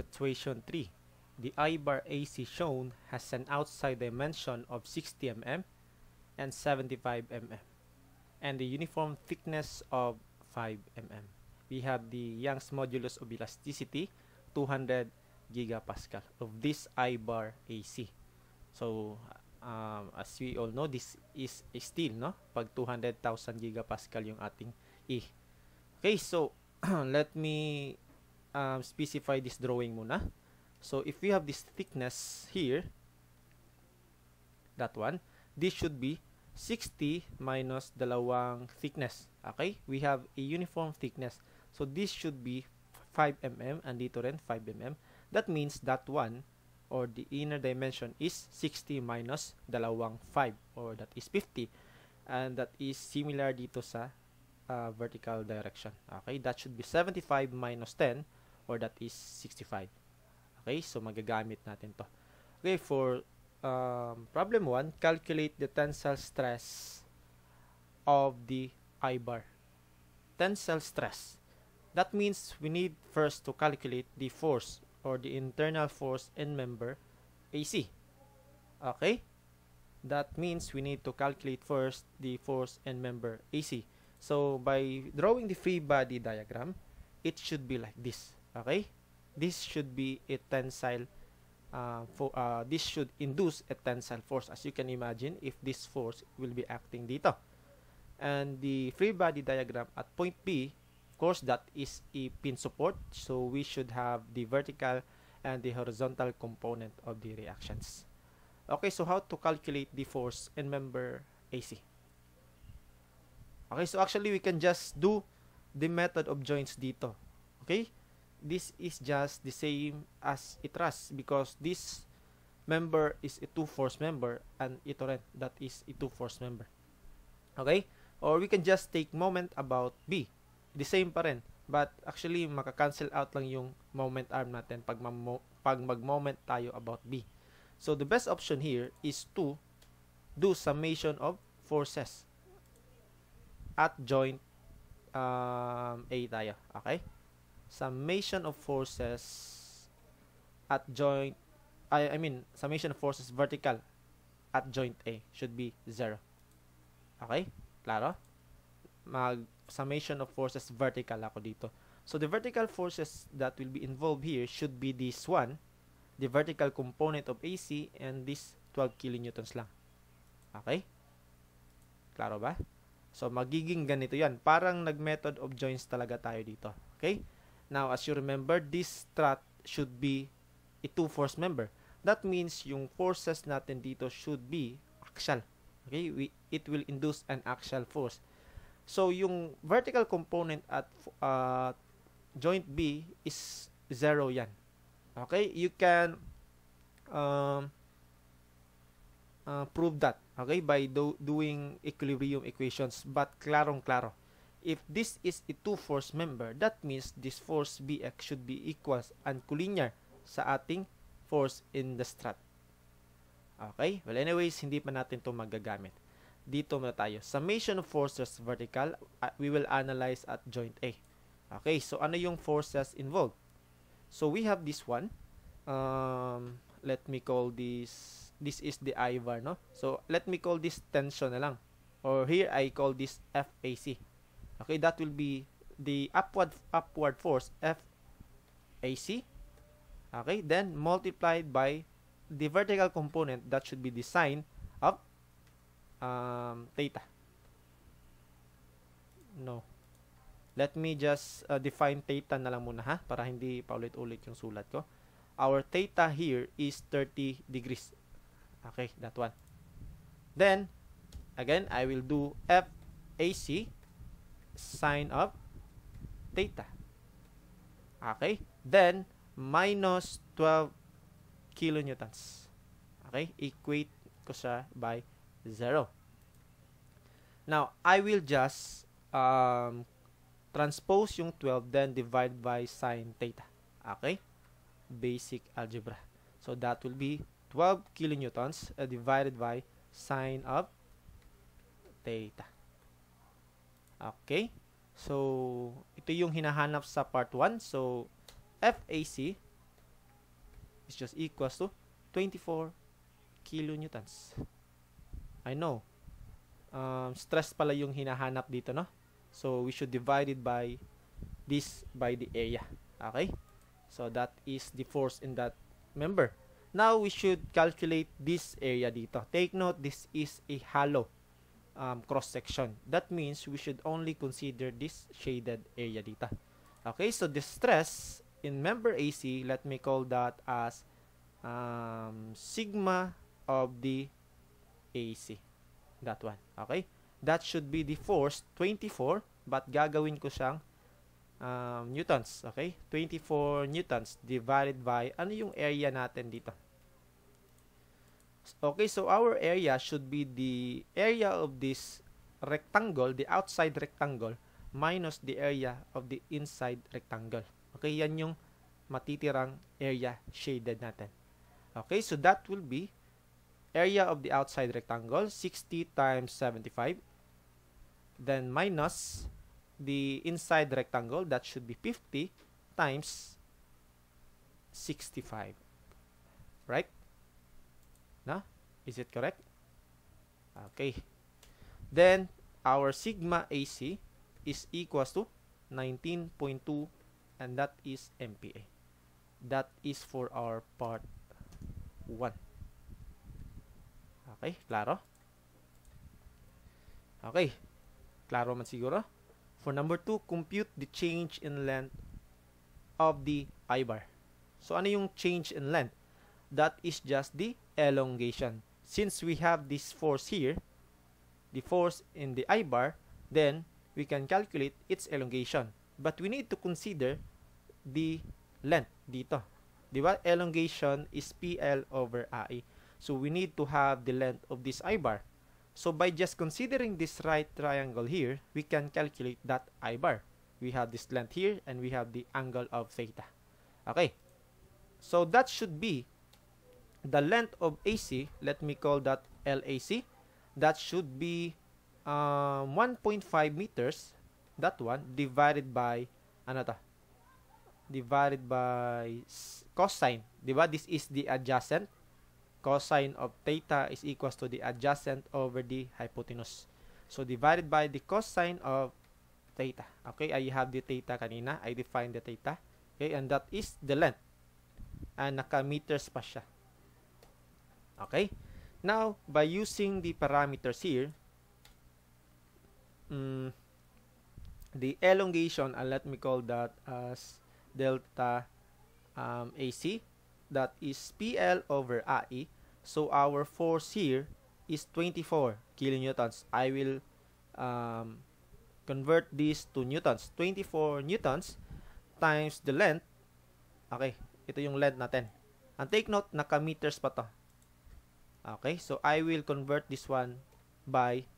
Situation 3. The I-bar AC shown has an outside dimension of 60 mm and 75 mm and the uniform thickness of 5 mm. We have the Young's modulus of elasticity 200 gigapascal of this I-bar AC. So um, as we all know, this is steel, no? Pag 200,000 gigapascal yung ating E. Okay, so let me um, specify this drawing muna. So, if we have this thickness here, that one, this should be 60 minus dalawang thickness. Okay? We have a uniform thickness. So, this should be 5 mm and dito rin 5 mm. That means that one or the inner dimension is 60 minus dalawang 5 or that is 50. And that is similar dito sa uh, vertical direction. Okay? That should be 75 minus 10 or that is 65. Okay, so magagamit natin to. Okay, for um, problem 1, calculate the tensile stress of the I-bar. Tensile stress. That means we need first to calculate the force or the internal force in member AC. Okay? That means we need to calculate first the force in member AC. So, by drawing the free body diagram, it should be like this. Okay? This should be a tensile uh, for, uh, this should induce a tensile force as you can imagine if this force will be acting dito. And the free body diagram at point B, of course, that is a pin support. So we should have the vertical and the horizontal component of the reactions. Okay, so how to calculate the force in member AC? Okay, so actually we can just do the method of joints dito. Okay? this is just the same as itras because this member is a two-force member and ito rin, that is a two-force member. Okay? Or we can just take moment about B. The same pa rin. But actually, maka-cancel out lang yung moment arm natin pag, pag mag-moment tayo about B. So, the best option here is to do summation of forces at joint um, A tayo. Okay? summation of forces at joint I, I mean summation of forces vertical at joint A should be zero. Okay? Klaro? Mag summation of forces vertical ako dito. So the vertical forces that will be involved here should be this one, the vertical component of AC and this 12 kilonewtons lang. Okay? Klaro ba? So magiging ganito 'yan. Parang nag-method of joints talaga tayo dito. Okay? Now, as you remember, this strat should be a two-force member. That means yung forces natin dito should be axial. Okay? We, it will induce an axial force. So, yung vertical component at uh, joint B is zero yan. Okay? You can um, uh, prove that okay by do doing equilibrium equations but klarong klaro If this is a two-force member, that means this force Bx should be equals and collinear sa ating force in the strut. Okay? Well, anyways, hindi pa natin to magagamit. Dito muna tayo. Summation of forces vertical, uh, we will analyze at joint A. Okay, so ano yung forces involved? So, we have this one. Um, let me call this, this is the Ivar, no? So, let me call this tension na lang. Or here, I call this FAC. Okay, that will be the upward upward force FAC. Okay, then multiplied by the vertical component that should be the sine of um, theta. No. Let me just uh, define theta na lang muna ha para hindi paulit-ulit yung sulat ko. Our theta here is 30 degrees. Okay, that one. Then, again, I will do FAC sine of theta. Okay? Then, minus 12 kilonewtons. Okay? Equate ko siya by 0. Now, I will just um, transpose yung 12 then divide by sine theta. Okay? Basic algebra. So, that will be 12 kilonewtons uh, divided by sine of theta. Okay? So, ito yung hinahanap sa part 1. So, FAC is just equals to 24 kilonewtons. I know. Um, stress pala yung hinahanap dito, no? So, we should divide it by this by the area. Okay? So, that is the force in that member. Now, we should calculate this area dito. Take note, this is a hollow um, cross-section. That means we should only consider this shaded area data. Okay, so the stress in member AC, let me call that as um, sigma of the AC. That one. Okay? That should be the force, 24, but gagawin ko siyang um, newtons. Okay? 24 newtons divided by, ano yung area natin dito? Okay, so our area should be the area of this rectangle, the outside rectangle, minus the area of the inside rectangle. Okay, yan yung matitirang area shaded natin. Okay, so that will be area of the outside rectangle, 60 times 75. Then minus the inside rectangle, that should be 50 times 65. Right? Is it correct? Okay. Then, our sigma AC is equals to 19.2 and that is MPa. That is for our part 1. Okay, klaro? Okay, klaro man siguro. For number 2, compute the change in length of the I-bar. So, ano yung change in length? That is just the elongation since we have this force here, the force in the I-bar, then we can calculate its elongation. But we need to consider the length dito. Di ba? Elongation is PL over AE. So we need to have the length of this I-bar. So by just considering this right triangle here, we can calculate that I-bar. We have this length here and we have the angle of theta. Okay. So that should be the length of AC, let me call that LAC, that should be um, 1.5 meters, that one, divided by, ano ta? Divided by cosine, di ba? This is the adjacent. Cosine of theta is equals to the adjacent over the hypotenuse. So, divided by the cosine of theta. Okay, I have the theta kanina. I define the theta. Okay, and that is the length. And naka-meters pa siya. Okay? Now, by using the parameters here, um, the elongation, and let me call that as delta um, AC, that is PL over AE. So, our force here is 24 kilonewtons. I will um, convert this to newtons. 24 newtons times the length. Okay, ito yung length natin. And take note, naka meters pa to. Okay, so I will convert this one by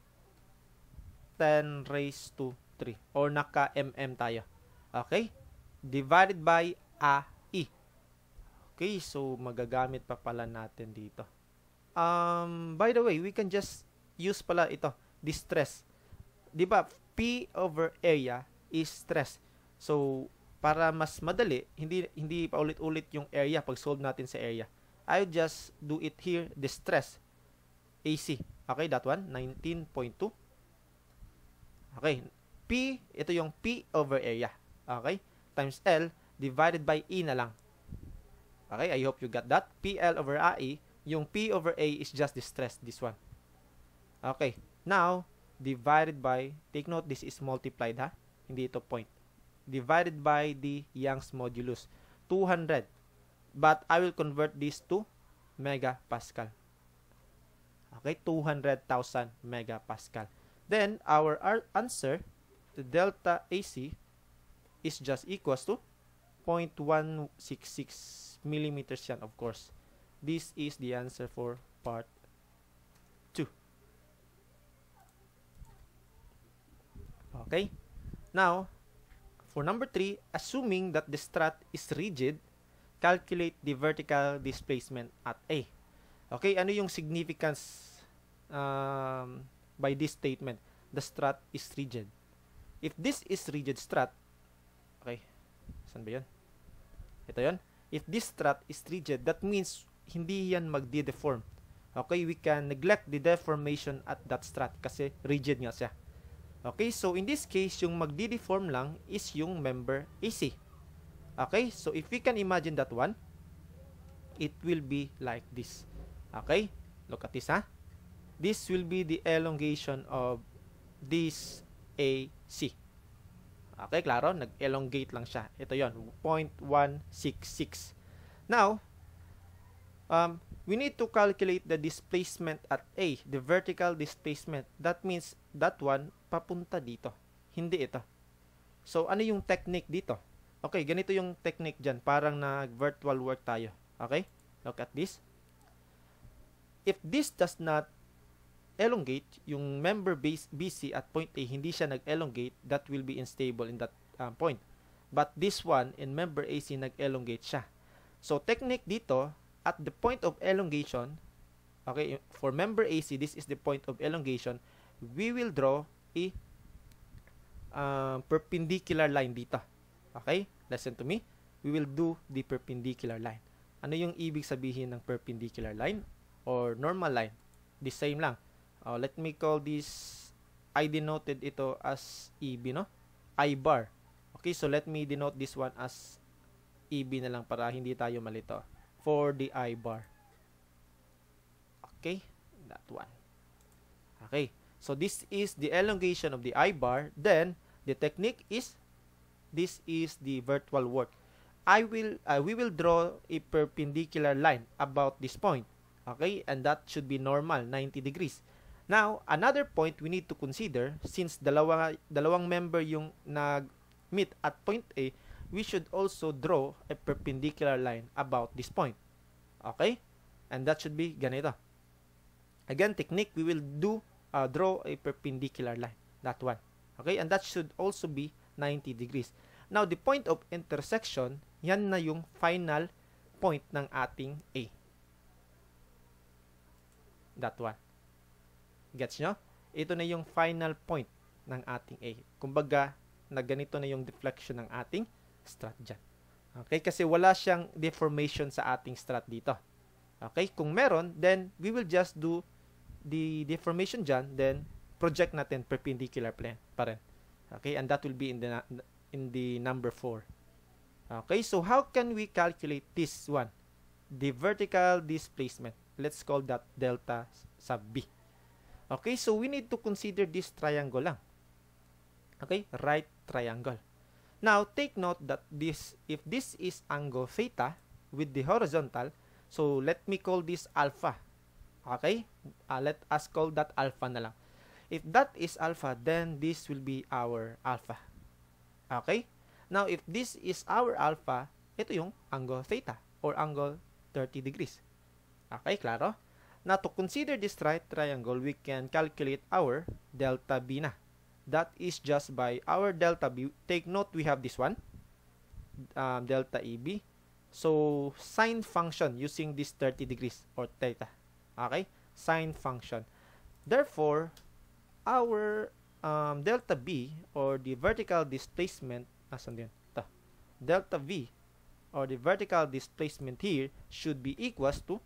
10 raised to 3 or naka-mm tayo. Okay? Divided by AE. Okay, so magagamit pa pala natin dito. Um, by the way, we can just use pala ito, distress. 'Di ba? P over area is stress. So, para mas madali, hindi hindi pa ulit-ulit yung area pag solve natin sa area. I just do it here, distress. AC. Okay, that one, 19.2. Okay, P, ito yung P over area. Okay, times L divided by E na lang. Okay, I hope you got that. PL over AE, yung P over A is just distress, this one. Okay, now, divided by, take note, this is multiplied ha, hindi ito point. Divided by the Young's modulus, 200. But I will convert this to megapascal. Okay, 200,000 megapascal. Then, our answer, the delta AC, is just equals to 0.166 millimeters yan, of course. This is the answer for part 2. Okay? Now, for number 3, assuming that the strut is rigid, calculate the vertical displacement at A. Okay, ano yung significance um, by this statement? The strut is rigid. If this is rigid strut, okay, saan ba yun? Ito yun. If this strut is rigid, that means hindi yan magde-deform. Okay, we can neglect the deformation at that strut kasi rigid nga siya. Okay, so in this case, yung magde-deform lang is yung member AC. Okay? So, if we can imagine that one, it will be like this. Okay? Look at this, ha? This will be the elongation of this AC. Okay, klaro? Nag-elongate lang siya. Ito yon 0.166. Now, um, we need to calculate the displacement at A, the vertical displacement. That means, that one, papunta dito. Hindi ito. So, ano yung technique dito? Okay, ganito yung technique dyan. Parang nag-virtual work tayo. Okay? Look at this. If this does not elongate, yung member base BC at point A, hindi siya nag-elongate, that will be unstable in that um, point. But this one, in member AC, nag-elongate siya. So, technique dito, at the point of elongation, okay, for member AC, this is the point of elongation, we will draw a uh, perpendicular line dito. Okay? Listen to me. We will do the perpendicular line. Ano yung ibig sabihin ng perpendicular line or normal line? The same lang. Uh, let me call this, I denoted ito as EB, no? I bar. Okay, so let me denote this one as EB na lang para hindi tayo malito. For the I bar. Okay, that one. Okay, so this is the elongation of the I bar. Then, the technique is This is the virtual work. I will uh, we will draw a perpendicular line about this point. Okay? And that should be normal, 90 degrees. Now, another point we need to consider since dalawa dalawang member yung nag-meet at point A, we should also draw a perpendicular line about this point. Okay? And that should be ganito. Again, technique we will do uh, draw a perpendicular line. That one. Okay? And that should also be 90 degrees. Now, the point of intersection, yan na yung final point ng ating A. That one. Gets nyo? Ito na yung final point ng ating A. Kumbaga, na ganito na yung deflection ng ating strut dyan. Okay? Kasi wala siyang deformation sa ating strut dito. Okay? Kung meron, then we will just do the deformation dyan, then project natin perpendicular plane pa rin. Okay, and that will be in the in the number 4. Okay, so how can we calculate this one? The vertical displacement. Let's call that delta sub B. Okay, so we need to consider this triangle lang. Okay, right triangle. Now, take note that this if this is angle theta with the horizontal, so let me call this alpha. Okay? Uh, let us call that alpha na lang. If that is alpha, then this will be our alpha. Okay? Now, if this is our alpha, ito yung angle theta or angle 30 degrees. Okay, klaro? Now, to consider this right triangle, we can calculate our delta B na. That is just by our delta B. Take note, we have this one, um, delta EB. So, sine function using this 30 degrees or theta. Okay? Sine function. Therefore, our um, delta B or the vertical displacement, asan yun? Ta. Delta V or the vertical displacement here should be equals to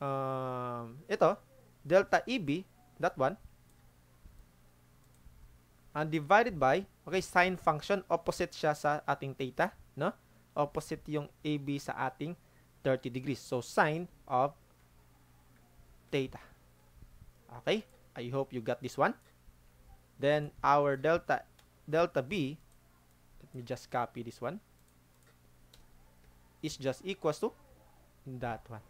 um, ito, delta EB, that one, and divided by, okay, sine function, opposite siya sa ating theta, no? Opposite yung AB sa ating 30 degrees. So, sine of theta. Okay? I hope you got this one. Then our delta delta B, let me just copy this one, is just equals to that one,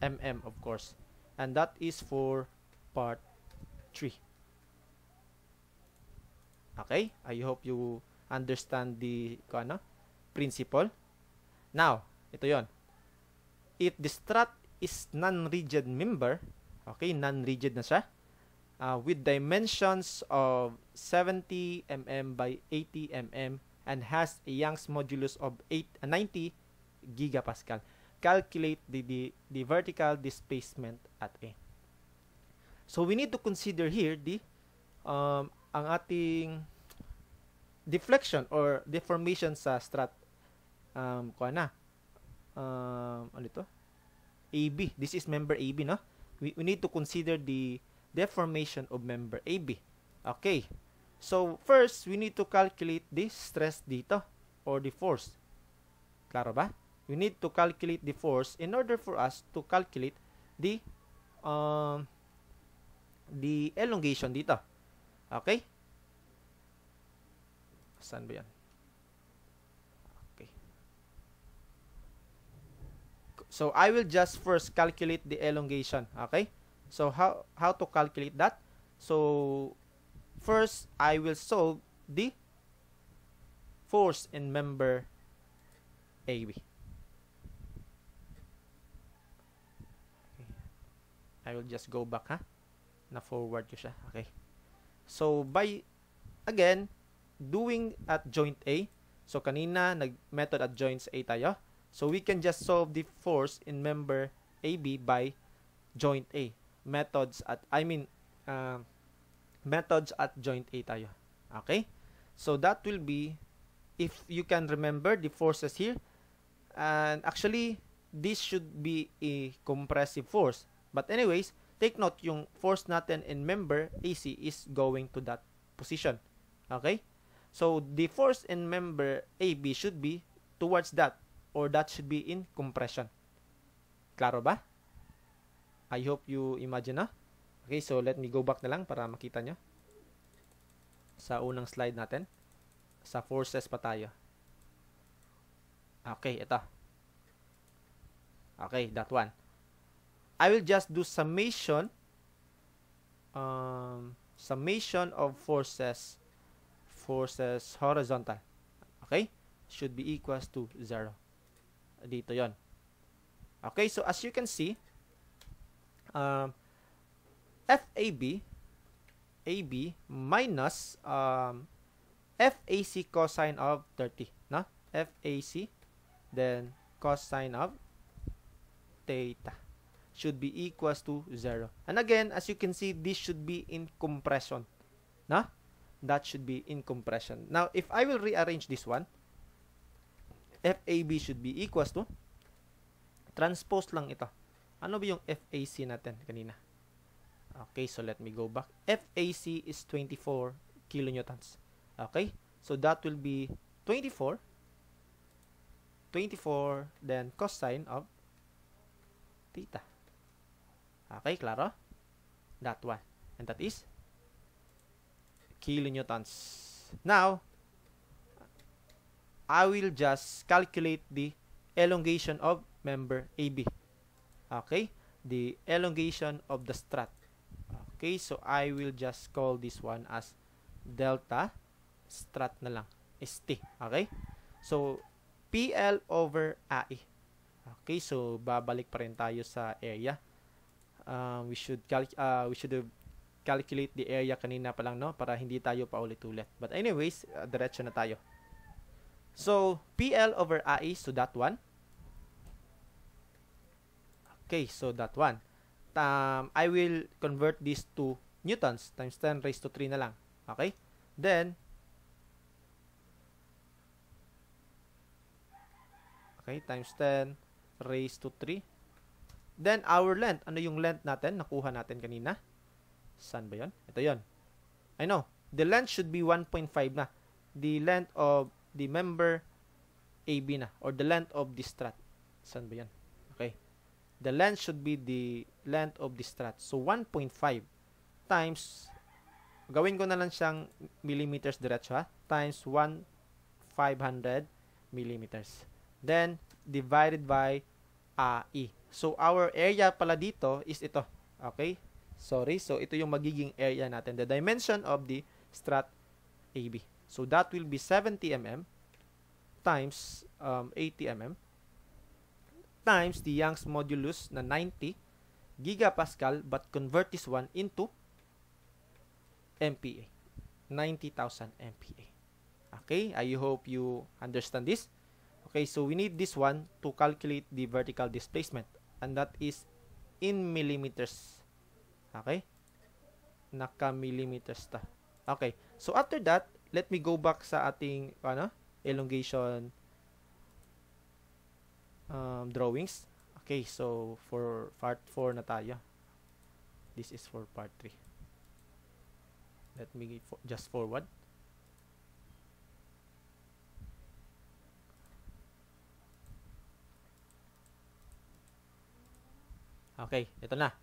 mm of course. And that is for part 3. Okay? I hope you understand the ano, principle. Now, ito yon. If the strut is non-rigid member, okay, non-rigid na siya, uh, with dimensions of 70 mm by 80 mm and has a Young's modulus of 8, uh, 90 gigapascal. Calculate the, the, the vertical displacement at A. So we need to consider here the um, ang ating deflection or deformation sa strat um kuha na um ano ito AB this is member AB no we, we need to consider the deformation of member AB. Okay. So, first, we need to calculate the stress dito or the force. Klaro ba? You need to calculate the force in order for us to calculate the um, the elongation dito. Okay? Saan ba yan? Okay. So, I will just first calculate the elongation. Okay? So how how to calculate that? So first I will solve the force in member AB. I will just go back ha. Na forward ko siya. Okay. So by again doing at joint A. So kanina nag method at joints A tayo. So we can just solve the force in member AB by joint A methods at I mean uh, methods at joint A tayo. Okay? So that will be if you can remember the forces here and actually this should be a compressive force. But anyways, take note yung force natin and member AC is going to that position. Okay? So the force in member AB should be towards that or that should be in compression. Claro ba? I hope you imagine na. Ah. Okay, so let me go back na lang para makita nyo. Sa unang slide natin. Sa forces pa tayo. Okay, ito. Okay, that one. I will just do summation um, summation of forces forces horizontal. Okay? Should be equals to 0. Dito yon. Okay, so as you can see, um, FAB AB minus um, FAC cosine of 30, na? FAC then cosine of theta should be equals to 0. And again, as you can see, this should be in compression. Na? That should be in compression. Now, if I will rearrange this one, FAB should be equals to transpose lang ito. Ano ba yung FAC natin kanina? Okay, so let me go back. FAC is 24 kilonewtons. Okay? So that will be 24 24 then cosine of theta. Okay, klaro? That one. And that is kilonewtons. Now, I will just calculate the elongation of member AB. Okay? The elongation of the strut. Okay, so I will just call this one as delta strut na lang. ST. Okay? So, PL over AE. Okay, so babalik pa rin tayo sa area. Um, we should uh, we should calculate the area kanina pa lang no para hindi tayo paulit-ulit. But anyways, uh, diretso na tayo. So, PL over AE. so that one Okay, so that one. Um, I will convert this to newtons times 10 raised to 3 na lang. Okay? Then, okay, times 10 raised to 3. Then, our length. Ano yung length natin? Nakuha natin kanina. San ba yon? Ito yon. I know. The length should be 1.5 na. The length of the member AB na. Or the length of the strut. San ba yan? the length should be the length of the strut. So, 1.5 times, gawin ko na lang siyang millimeters diretso ha, times 1,500 millimeters. Then, divided by uh, E. So, our area pala dito is ito. Okay? Sorry. So, ito yung magiging area natin. The dimension of the strut AB. So, that will be 70 mm times um, 80 mm times the Young's modulus na 90 gigapascal but convert this one into MPA. 90,000 MPA. Okay, I hope you understand this. Okay, so we need this one to calculate the vertical displacement and that is in millimeters. Okay? Naka-millimeters ta. Okay. So after that, let me go back sa ating ano, elongation um, drawings. Okay, so for part 4 na tayo. This is for part 3. Let me fo just forward. Okay, ito na.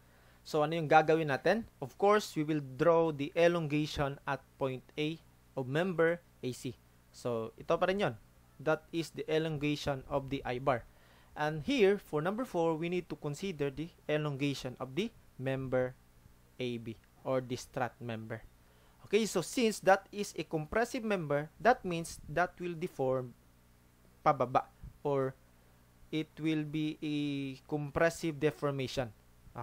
So, ano yung gagawin natin? Of course, we will draw the elongation at point A of member AC. So, ito pa rin yun. That is the elongation of the I-bar. And here, for number 4, we need to consider the elongation of the member AB or the strut member. Okay, so since that is a compressive member, that means that will deform pababa or it will be a compressive deformation.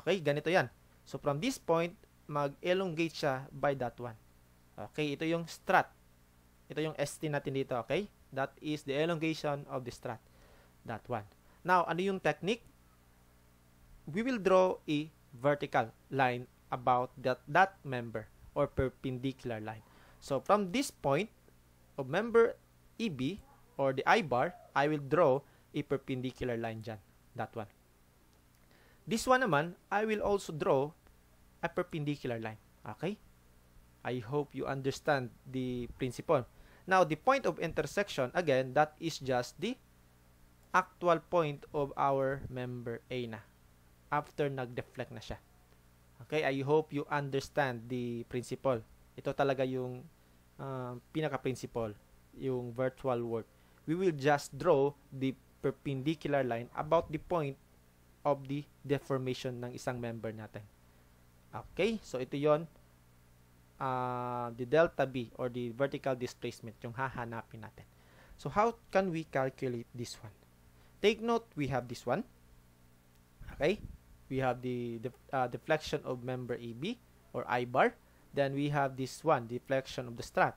Okay, ganito yan. So, from this point, mag-elongate siya by that one. Okay, ito yung strut. Ito yung ST natin dito, okay? That is the elongation of the strut. That one. Now, ano yung technique? We will draw a vertical line about that, that member or perpendicular line. So, from this point of member EB or the I-bar, I will draw a perpendicular line dyan. That one. This one naman, I will also draw a perpendicular line. Okay? I hope you understand the principle. Now, the point of intersection, again, that is just the actual point of our member A na after nag-deflect na siya. Okay, I hope you understand the principle. Ito talaga yung uh, pinaka-principle, yung virtual work. We will just draw the perpendicular line about the point of the deformation ng isang member natin. Okay, so ito yon uh, ah, the delta B or the vertical displacement yung hahanapin natin. So how can we calculate this one? Take note, we have this one. Okay? We have the, the uh, deflection of member AB or I-bar. Then we have this one, deflection of the strut.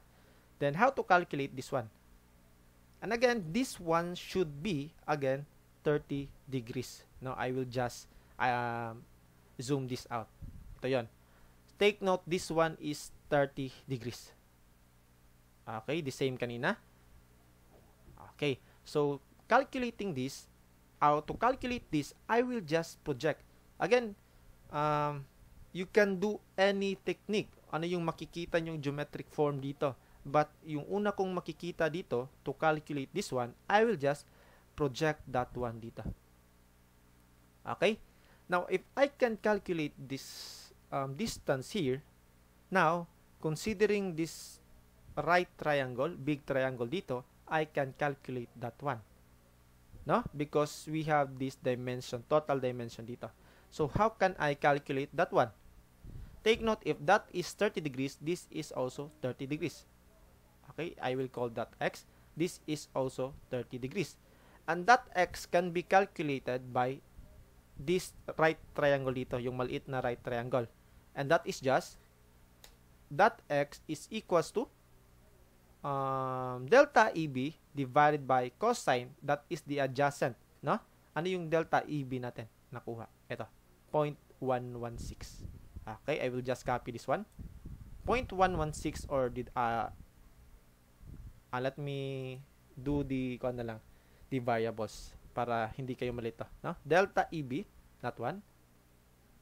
Then how to calculate this one? And again, this one should be, again, 30 degrees. Now, I will just um, zoom this out. Ito yon. Take note, this one is 30 degrees. Okay, the same kanina. Okay, so calculating this, how to calculate this, I will just project. Again, um, you can do any technique. Ano yung makikita yung geometric form dito. But yung una kong makikita dito, to calculate this one, I will just project that one dito. Okay? Now, if I can calculate this um, distance here, now, considering this right triangle, big triangle dito, I can calculate that one no? Because we have this dimension, total dimension dito. So, how can I calculate that one? Take note, if that is 30 degrees, this is also 30 degrees. Okay, I will call that x. This is also 30 degrees. And that x can be calculated by this right triangle dito, yung maliit na right triangle. And that is just, that x is equals to um, delta EB divided by cosine that is the adjacent, no? Ano yung delta EB natin nakuha? Ito, 0.116. Okay, I will just copy this one. 0.116 or did uh, uh let me do the ko ano na lang the variables para hindi kayo malito, no? Delta EB, that one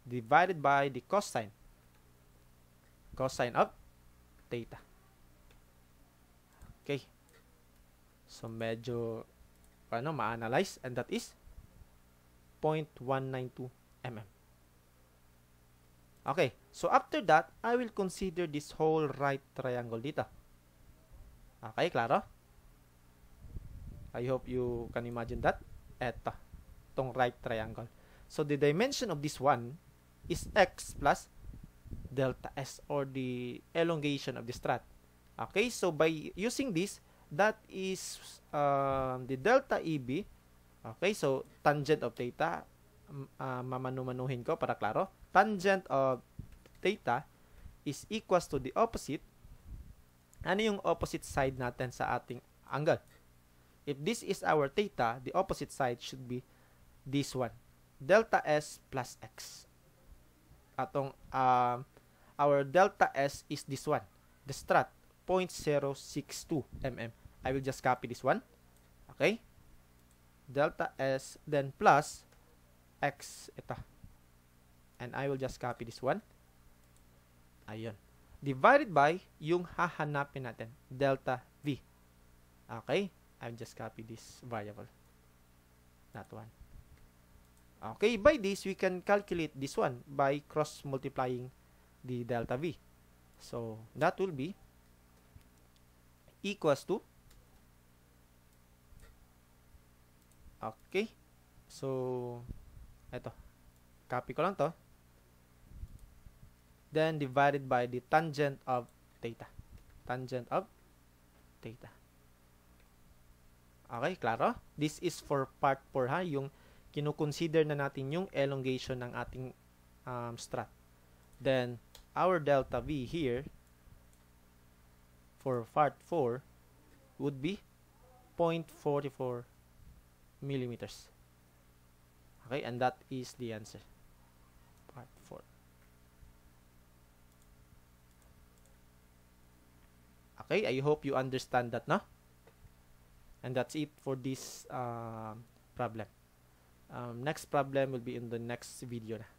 divided by the cosine cosine of theta. Okay. So, medyo, ano, ma-analyze. And that is 0.192 mm. Okay. So, after that, I will consider this whole right triangle dito. Okay, klaro? I hope you can imagine that. Eto. tong right triangle. So, the dimension of this one is x plus delta S or the elongation of the strat. Okay, so by using this, that is uh, the delta EB. Okay, so tangent of theta, uh, mamanumanuhin ko para klaro. Tangent of theta is equals to the opposite. Ano yung opposite side natin sa ating angle? If this is our theta, the opposite side should be this one. Delta S plus X. Atong, uh, our delta S is this one. The strat. 0.062 mm. I will just copy this one. Okay? Delta S, then plus X, ito. And I will just copy this one. Ayun. Divided by yung hahanapin natin, delta V. Okay? I'll just copy this variable. That one. Okay, by this, we can calculate this one by cross-multiplying the delta V. So, that will be equals to Okay. So, eto. Copy ko lang to. Then, divided by the tangent of theta. Tangent of theta. Okay, klaro? This is for part 4 ha, yung kinukonsider na natin yung elongation ng ating um, strut. Then, our delta V here for part 4 would be 0.44 millimeters. Okay, and that is the answer. Part 4. Okay, I hope you understand that, no? And that's it for this uh, problem. Um, next problem will be in the next video na.